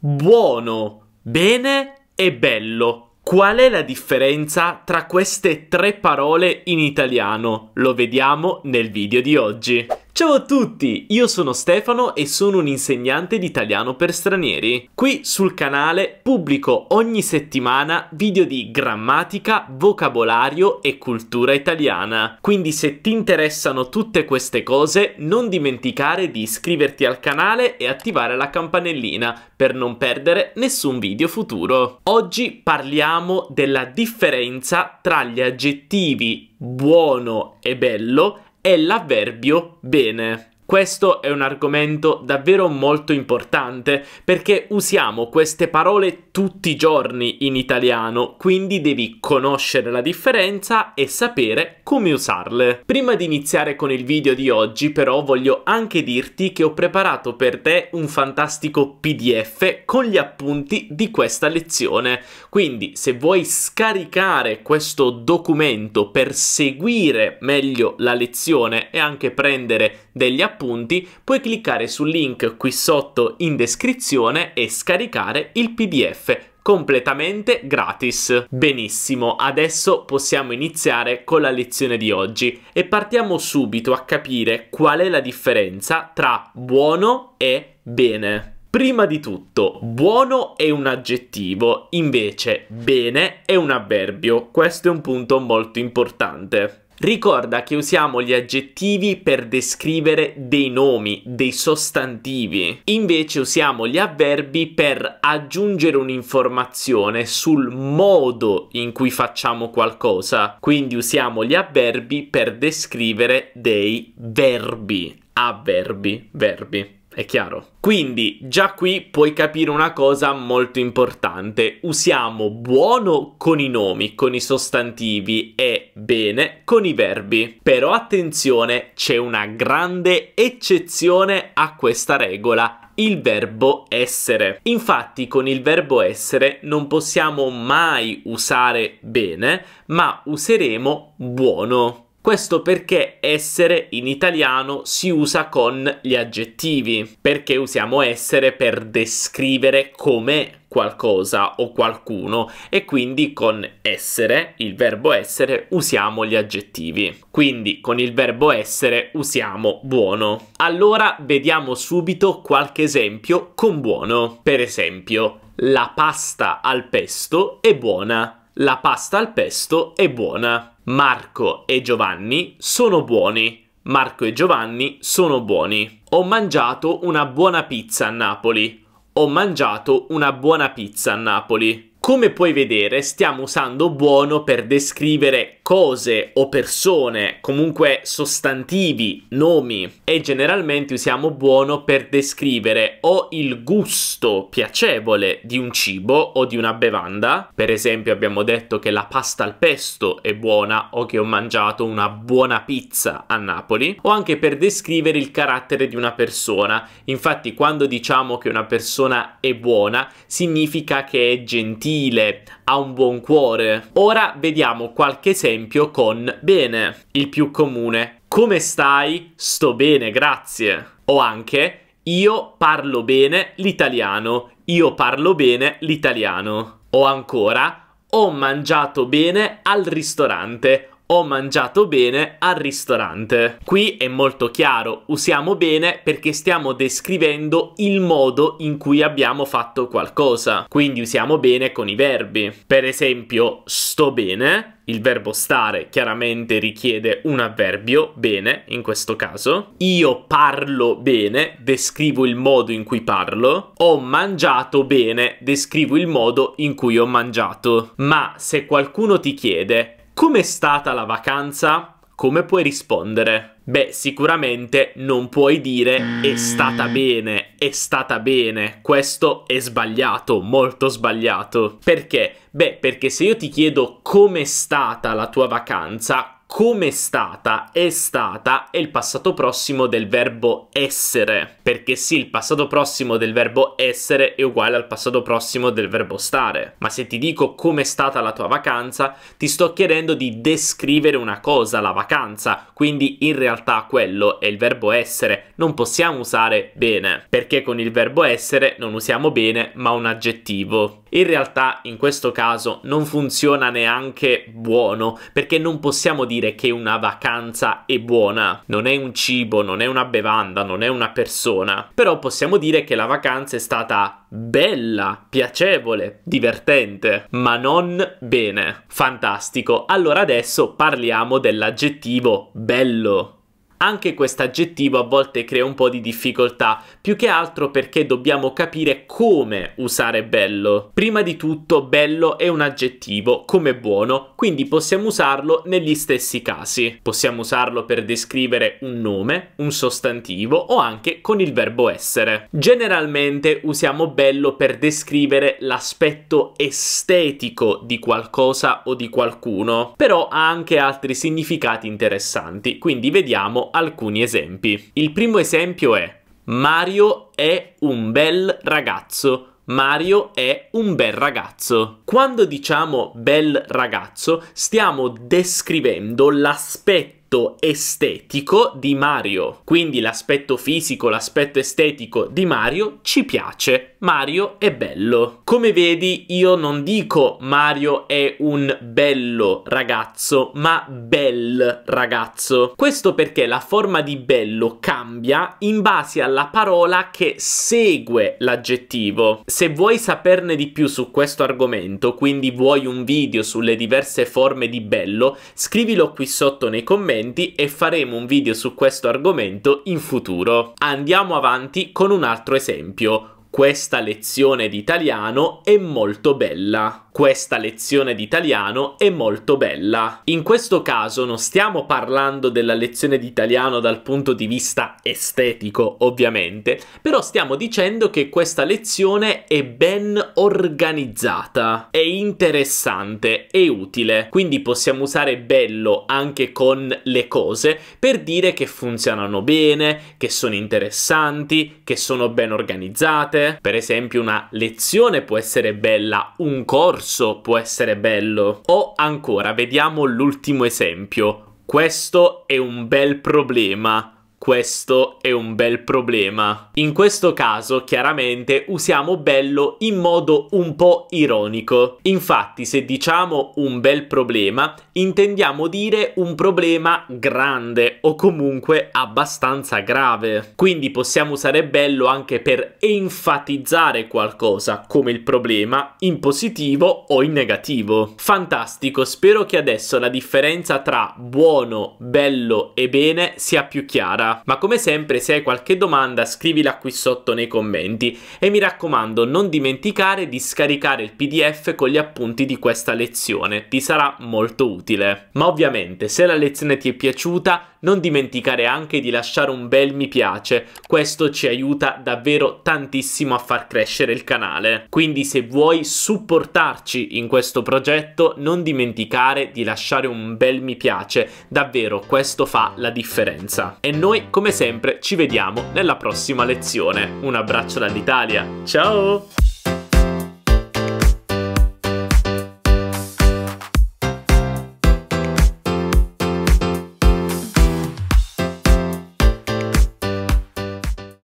buono, bene e bello. Qual è la differenza tra queste tre parole in italiano? Lo vediamo nel video di oggi. Ciao a tutti, io sono Stefano e sono un insegnante di italiano per stranieri. Qui sul canale pubblico ogni settimana video di grammatica, vocabolario e cultura italiana. Quindi se ti interessano tutte queste cose non dimenticare di iscriverti al canale e attivare la campanellina per non perdere nessun video futuro. Oggi parliamo della differenza tra gli aggettivi buono e bello è l'avverbio bene. Questo è un argomento davvero molto importante perché usiamo queste parole tutti i giorni in italiano, quindi devi conoscere la differenza e sapere come usarle. Prima di iniziare con il video di oggi però voglio anche dirti che ho preparato per te un fantastico PDF con gli appunti di questa lezione, quindi se vuoi scaricare questo documento per seguire meglio la lezione e anche prendere degli appunti appunti puoi cliccare sul link qui sotto in descrizione e scaricare il pdf completamente gratis. Benissimo, adesso possiamo iniziare con la lezione di oggi e partiamo subito a capire qual è la differenza tra buono e bene. Prima di tutto, buono è un aggettivo, invece bene è un avverbio. Questo è un punto molto importante. Ricorda che usiamo gli aggettivi per descrivere dei nomi, dei sostantivi. Invece usiamo gli avverbi per aggiungere un'informazione sul modo in cui facciamo qualcosa. Quindi usiamo gli avverbi per descrivere dei verbi avverbi, verbi. È chiaro? Quindi già qui puoi capire una cosa molto importante. Usiamo buono con i nomi, con i sostantivi e bene con i verbi. Però attenzione, c'è una grande eccezione a questa regola il verbo essere. Infatti con il verbo essere non possiamo mai usare bene, ma useremo buono. Questo perché essere in italiano si usa con gli aggettivi, perché usiamo essere per descrivere come qualcosa o qualcuno e quindi con essere, il verbo essere, usiamo gli aggettivi. Quindi con il verbo essere usiamo buono. Allora vediamo subito qualche esempio con buono. Per esempio, la pasta al pesto è buona. La pasta al pesto è buona. Marco e Giovanni sono buoni. Marco e Giovanni sono buoni. Ho mangiato una buona pizza a Napoli. Ho mangiato una buona pizza a Napoli. Come puoi vedere stiamo usando buono per descrivere cose o persone, comunque sostantivi, nomi e generalmente usiamo buono per descrivere o il gusto piacevole di un cibo o di una bevanda. Per esempio abbiamo detto che la pasta al pesto è buona o che ho mangiato una buona pizza a Napoli o anche per descrivere il carattere di una persona. Infatti quando diciamo che una persona è buona significa che è gentile, ha un buon cuore. Ora vediamo qualche esempio esempio con bene, il più comune. Come stai? Sto bene, grazie. O anche io parlo bene l'italiano, io parlo bene l'italiano. O ancora ho mangiato bene al ristorante, ho mangiato bene al ristorante. Qui è molto chiaro, usiamo bene perché stiamo descrivendo il modo in cui abbiamo fatto qualcosa, quindi usiamo bene con i verbi. Per esempio, sto bene, il verbo stare chiaramente richiede un avverbio, bene, in questo caso. Io parlo bene, descrivo il modo in cui parlo. Ho mangiato bene, descrivo il modo in cui ho mangiato. Ma se qualcuno ti chiede Com'è stata la vacanza? Come puoi rispondere? Beh, sicuramente non puoi dire è stata mm. bene, è stata bene. Questo è sbagliato, molto sbagliato. Perché? Beh, perché se io ti chiedo com'è stata la tua vacanza, come stata, è stata è il passato prossimo del verbo essere, perché sì, il passato prossimo del verbo essere è uguale al passato prossimo del verbo stare, ma se ti dico com'è stata la tua vacanza, ti sto chiedendo di descrivere una cosa, la vacanza, quindi in realtà quello è il verbo essere, non possiamo usare bene, perché con il verbo essere non usiamo bene, ma un aggettivo. In realtà in questo caso non funziona neanche buono, perché non possiamo dire dire che una vacanza è buona. Non è un cibo, non è una bevanda, non è una persona. Però possiamo dire che la vacanza è stata bella, piacevole, divertente, ma non bene. Fantastico. Allora adesso parliamo dell'aggettivo bello. Anche questo aggettivo a volte crea un po' di difficoltà, più che altro perché dobbiamo capire come usare bello. Prima di tutto bello è un aggettivo, come buono, quindi possiamo usarlo negli stessi casi. Possiamo usarlo per descrivere un nome, un sostantivo o anche con il verbo essere. Generalmente usiamo bello per descrivere l'aspetto estetico di qualcosa o di qualcuno, però ha anche altri significati interessanti, quindi vediamo alcuni esempi. Il primo esempio è Mario è un bel ragazzo. Mario è un bel ragazzo. Quando diciamo bel ragazzo, stiamo descrivendo l'aspetto estetico di Mario. Quindi l'aspetto fisico, l'aspetto estetico di Mario ci piace. Mario è bello. Come vedi io non dico Mario è un bello ragazzo, ma bel ragazzo. Questo perché la forma di bello cambia in base alla parola che segue l'aggettivo. Se vuoi saperne di più su questo argomento, quindi vuoi un video sulle diverse forme di bello, scrivilo qui sotto nei commenti e faremo un video su questo argomento in futuro. Andiamo avanti con un altro esempio questa lezione di italiano è molto bella questa lezione di italiano è molto bella. In questo caso non stiamo parlando della lezione di italiano dal punto di vista estetico, ovviamente, però stiamo dicendo che questa lezione è ben organizzata, è interessante, è utile, quindi possiamo usare bello anche con le cose per dire che funzionano bene, che sono interessanti, che sono ben organizzate. Per esempio una lezione può essere bella, un corso percorso può essere bello. O ancora, vediamo l'ultimo esempio. Questo è un bel problema. Questo è un bel problema. In questo caso, chiaramente, usiamo bello in modo un po' ironico. Infatti, se diciamo un bel problema, intendiamo dire un problema grande o comunque abbastanza grave. Quindi possiamo usare bello anche per enfatizzare qualcosa, come il problema, in positivo o in negativo. Fantastico, spero che adesso la differenza tra buono, bello e bene sia più chiara. Ma come sempre se hai qualche domanda scrivila qui sotto nei commenti e mi raccomando non dimenticare di scaricare il pdf con gli appunti di questa lezione, ti sarà molto utile utile. Ma ovviamente, se la lezione ti è piaciuta, non dimenticare anche di lasciare un bel mi piace, questo ci aiuta davvero tantissimo a far crescere il canale. Quindi se vuoi supportarci in questo progetto, non dimenticare di lasciare un bel mi piace, davvero questo fa la differenza. E noi, come sempre, ci vediamo nella prossima lezione. Un abbraccio dall'Italia, ciao!